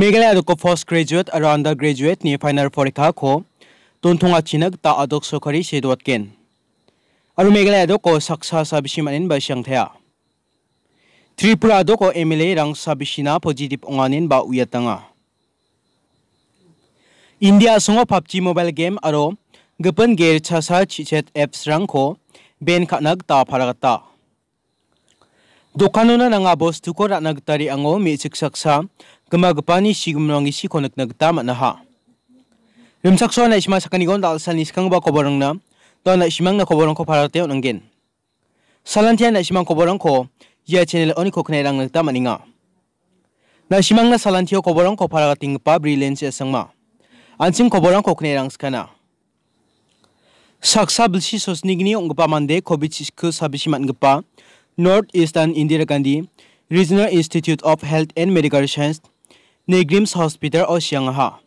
Meghalaya adoko first graduate aru undergraduate ni final porikha ko tonthonga chinak ta adok sokari sedwat ken. Aro Meghalaya adoko saksa sabisimanin ba siyang thea. Tripura ko MLA rang sabisina positif onganin ba uyatanga. India songo PUBG mobile game aro gapan ger chasa chichet apps rang ko ben khanak ta pharagata. tukor nanga nagtari ang ango mi siksaksa Gema gepani si gumnongi si konek na geta naha. Rimsak so na isma sakani gon dal sal niskang ba koborang na, to na isma na koborang ko parate on angin. Salantia na isma koborang ko, ya channel oni ko kenerang na geta maninga. Na isma na salantia koborang ko parating pa brilliance asang ya ma. Ansim koborang ko kenerang skana. Saksa bilsi sosnigni gapa mande covid sisku sabisimat gapa, North Eastern Indira Gandhi Regional Institute of Health and Medical Science ni Grims Hospital o siang ha.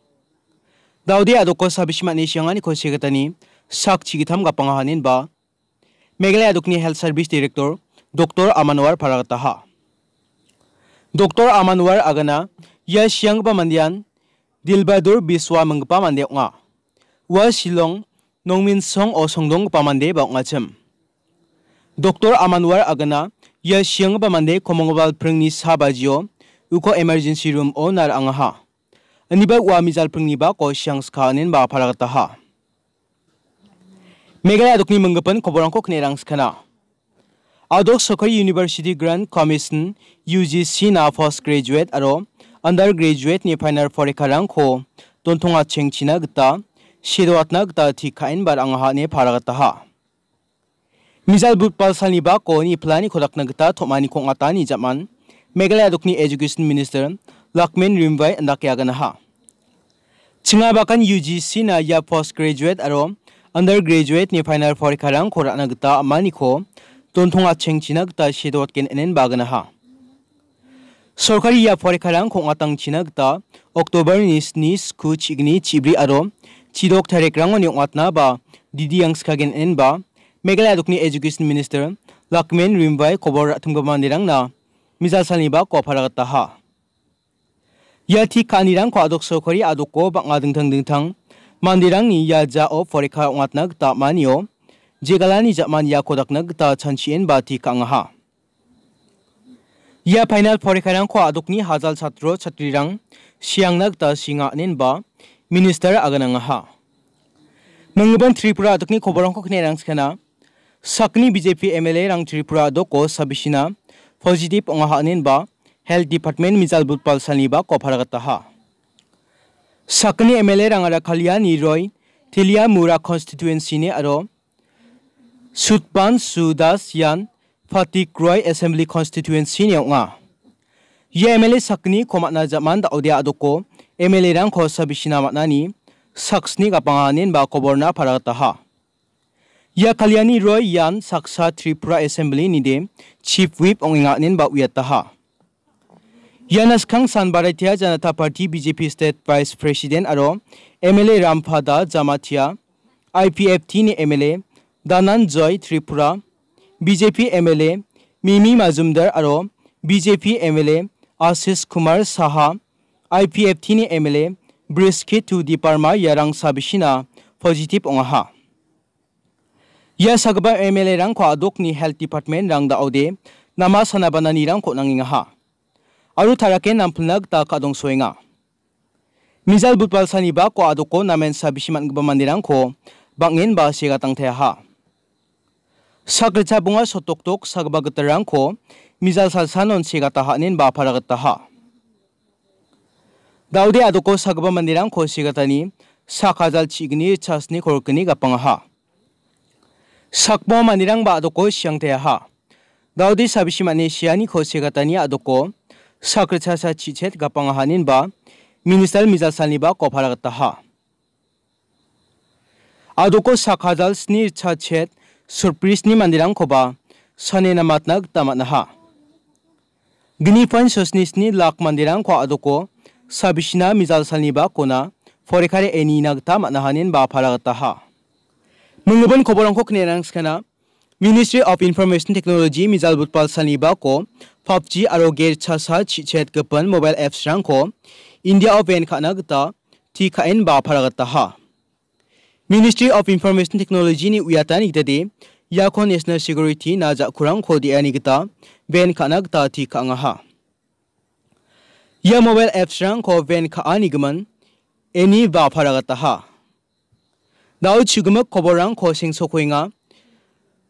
Daudi adoko sabishmat ni siang ani kosikatani sak chigitham ga pangahanin ba Meghalaya adokni health service director Dr. Amanwar Paragataha. Dr. Amanwar agana ya siang pa mandian Dilbadur Biswa mangpa mandek nga. Wa Shillong Nongmin Song o Songdong pamande ba nga chem. Dr. Amanwar agana ya siang pa mande Commonwealth pringni sabajiyo uko emergency room o nar anga ha aniba wa mizal p u n g n i ba ko siang s k a n i n ba p a r a g a t a ha megala dokni mangapan k o b o r a n g ko knerang s k a n a adok s o k a r i university grant commission UGC na first graduate aro undergraduate ni final f o r i k a rang ko t o n t o n g a chengchina gta shedwatna gta thi k a i n bar anga ha ne p a r a g a t a ha mizal butpal salni ba ko ni plani khodakna gta thomani ko n g ata ni jaman Meghalaya Dokni Education Minister Lakmin Rimbai Nakyaganaha. Chingabakan UGC na ya postgraduate aro undergraduate ni final porikarang korana gita amaniko tontonga chengchina gita shidotken enen baganaha. सरकारी या फरिखारां खोंगातां छिनागता October निसनि स्कु चिगनि चिब्रि आरो चिदक थारेकरांगनि अंगातना बा दिदि यांसखागेन एनबा मेघालय दुखनि एजुकेशन मिनिस्टर लकमेन रिमबाय खबर आथुमगमा निरांना 미사산이바 꼬파라갔다하. 야티 칸이랑 과독서거리 아독고 방아 등등등탕 만디랑니 ओ फरेखा 옹앗나 그다 마니오 제갈라니 자만 야코닥나 그다 찬치엔 बाथी 강하. या फाइनल फरेखा रंग आदुकनि हाजाल छात्र छात्रिरां सियांगनाक नग सिङा नेनबा मिनिस्टर आगनाङाहा मंगबन त्रिपुरा आदुकनि खबरंखौ खनेरां सखना सकनि बीजेपी एमएलए रंग त्रिपुरा दको सबिसिना पॉजिटिव ओंहा अनिनबा हेल्थ डिपार्टमेंट मिजाल बुटपाल सानीबा कफरगतहा सकनी एमएलए रंगरा खलिया निरोय थिलिया मुरा कॉन्स्टिट्यूएंसी ने आरो सुतपान सुदास यान फाटी क्रॉय असेंबली कॉन्स्टिट्यूएंसी ने ओंगा ये एमएलए सकनी खोमाना जमान दा ओदिया अदोको एमएलए रंग खोसा बिसिना मानानी सक्सनी गपांगा अनिनबा कोबरना फरगतहा या कल्याणी रॉय यान सक्सा त्रिपुरा असेंबली निदे चीफ व्हीप ओंगिंगानिन बाउयाता यानस्खंग सान Bharatiya Janata Party BJP state vice president और एमएलए रामफादा जामाथिया आईपीएफटी ने MLA Dhananjoy Tripura BJP MLA Mimi Majumdar और BJP MLA Ashish Kumar Saha IPFT ने एमएलए ब्रिस्के टू दीपारमा यारंग साबिशिना पॉजिटिव ओंगाहा ya sagba MLA rang ko adokni health department rang da ode nama sanabana ni rang ko nanginga ha aru tarake nampulnag ta kadong soinga mizal butbal saniba ko adoko namen sabishiman gba mandirang ko bangin ba siga tangte ha sagrcha bunga sotoktok sagba gatarang ko mizal salsanon siga tahanin ba paragata ha daude adoko sagba mandirang ko sigatani sakajal chigni chasni korkni gapanga ha sakbo manirang ba adoko siang te ha daudi sabisimani siani khose gatani adoko sakricha sa chichet gapang hanin ba minister mizal salni ba kofara gata ha adoko sakhajal sni cha chet surprisni mandirang khoba sane namatna tamatna ha gini pan sosni sni lak mandirang kho adoko sabishina mizal salni ba kona forekare eni nagta matna hanin ba phara gata ha मूंगन खबर खेना ministry of information technology मिजाल बुटपाल सानीबा को PUBG और गेट छा छिछेद गपन मोबाइल एप्स को इंडिया ऑफ एन खाना थी खाइन बाफरगता मिनिस्ट्री ऑफ इनफॉरमेशन टेक्नोलॉजी ने उतानी याखो नेशनल सिक्योरिटी ना जाखुरा खो दिया बेन खाना थी खाहा यह मोबाइल एप्स को बेन खा निगमन एनी बाफरगता हा Dao chugama koborang ko sing sokoinga.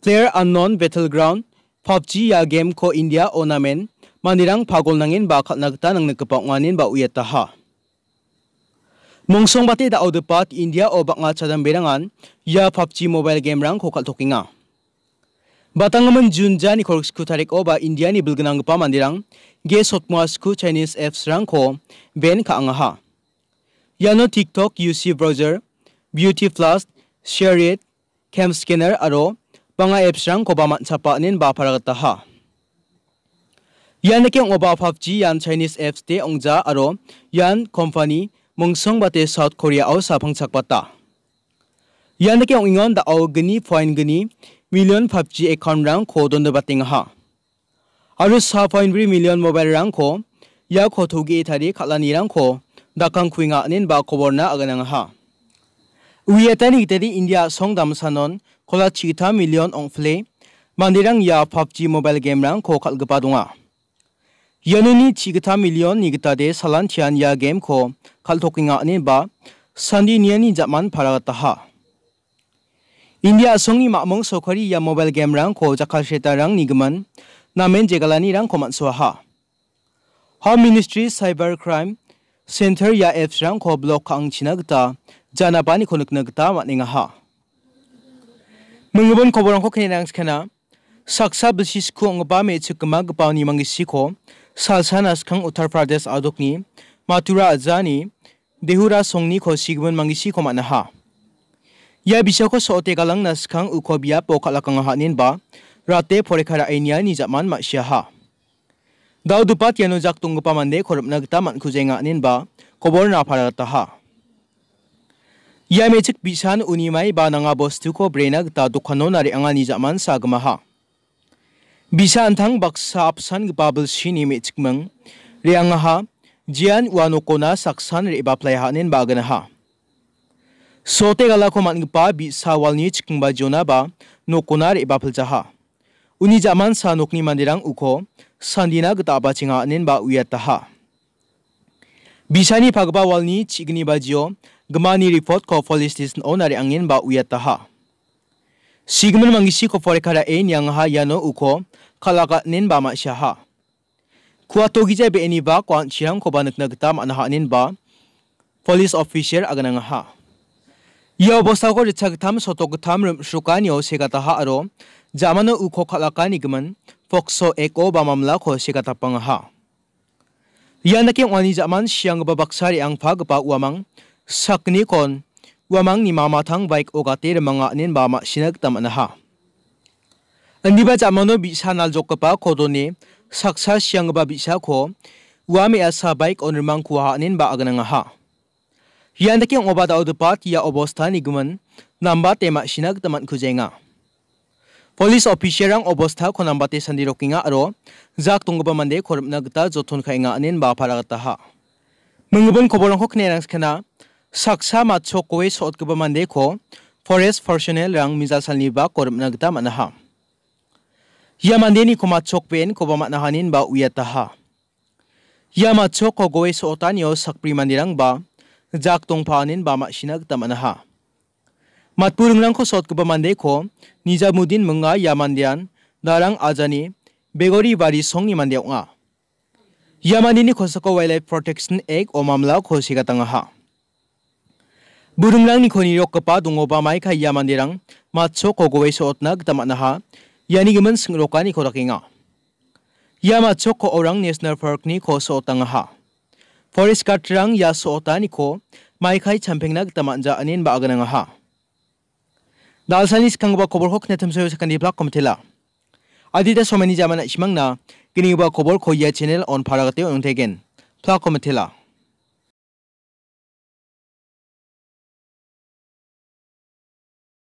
Player unknown battleground PUBG ya game ko India onamen, mandirang pagol nangin ba khat nagta nang nakapang wanin ba uyata ha. Mungsong bati dao depat India o baknga chadam berangan ya PUBG mobile game rang ko kal tokinga. Batangaman Junja ni korok sku tarik o ba India ni bilgenang pa mandirang ge sotmua sku Chinese apps rang ko ben ka angaha. Yano TikTok UC browser Beauty Plus, Share It, Cam Scanner aro panga apps rang koba chapa nin ba paragata ha. Yan oba phap ji yan Chinese apps te ongja aro yan company mongsong bate South Korea aw sa phang chakpa ta Yan nake ong ingon da aw gni point gni million phap ji account rang khodon da bating ha. aro sa point bri million mobile rang kho ya ko thugi thari khalani rang ko dakang khuinga nin ba kobor na aganang ha. Uyatani tedi India song damsanon kola chita million ongfle mandirang ya PUBG mobile game rang ko khalgapa dunga. Yanuni chigita million nigita de salan tian ya game ko khaltokinga anin ba sandi niani jaman paragata ha. India Song songi makmong sokari ya mobile game rang ko jakal sheta rang nigman namen jegalani rang komatsuha ha. Home Ministry Cyber Crime center ya f rang ko block ang chinagta jana pani konuk nagta maninga ha mungbon ko borong ko kenang skena saksa bisis ko ang ba me chukma gpa ni mangi sikho salsana skang uttar pradesh adukni mathura ajani dehura songni kho sigmon mangi sikho mana ha ya bisa ko sote galang naskhang ukobia pokalakang ha nin ba rate porekhara ainya ni jaman दाउ दुपा तेनु जाक तुंग पामंदे खोरपनगता मनखुजेंगा निनबा खबर नाफारता हा या मेचिक बिसान उनिमाई बानांगा बस्तु को ब्रेनग ता दुखनो नारे अंगानि जामान बिसान थंग बक्सा अपसान बाबल सिनि मेचिक मंग रे अंगाहा जियान वानोकोना साक्सान रे बाप्लाय हा सोते गला को मनगपा बिसावालनि चिकंबा जोना बा नोकोना रे जाहा uni jaman sanokni mandirang uko sandina apa cinga anin ba uyataha bisani pagba walni cigni bajio gemani report ko police no nari angin ba taha. sigmen mangisi ko porekara e ha yano uko kalaka nin ba ma shaha kuato gije be eni ba kuang chiang ko ba nakna gta manha anin ba police officer agananga ha ia obostha ko ritsa gtham soto gtham rum shukani o sega taha aro jamano uko khalaka nigimin fokso eko ba mamla ko sikatapang ha. Yanaki wani zaman siang baksari ang pa uamang sakni kon uamang ni mama thang baik ogate manga nin bama tam na ha. Andi ba jamano bisa jok pa kodone saksa siang ba sa ko uami asa baik remang kuha nin ba nga ha. Yang ang obada odupat ya obostani guman namba tema sinag taman kujenga. Police officer रंग अवस्था खनामबाते संदी रोकिंगा अरो जाक तुंगबा मंदे खोरमना गता जोथोन खाइंगा अनिन बाफारा गता मंगबन खबरं खो सक्सा माछो कोवे सोत गबा खो फॉरेस्ट पर्सनल रंग मिजा सलनी मनहा या मंदे नि खोमा चोक पेन बा उयाता हा या माछो को गोवे सोतानियो सकप्री मंदिरंग बा जाक तुंगफानिन बा माशिना गता Manha matpurungrangko sotkuba mandeko Nizamuddin munga yamandian darang ajani begori bari songni mandeo nga yamanini khosako wildlife protection act o mamla khosika tanga ha burungrangni khoni rokpa dungoba maikha yamandirang matcho kogowei sotna gtamana ha yani gimen singrokani khorakinga yama choko orang national park ni ko so tanga ha forest katrang ya so tani ko mai khai champengna gtamanja anin ba agnanga ha dalsani skangba kobor ho khne thamse sakani blak komthela adita somani jamana ismangna kiniba kobor khoya channel on pharagate on thegen blak komthela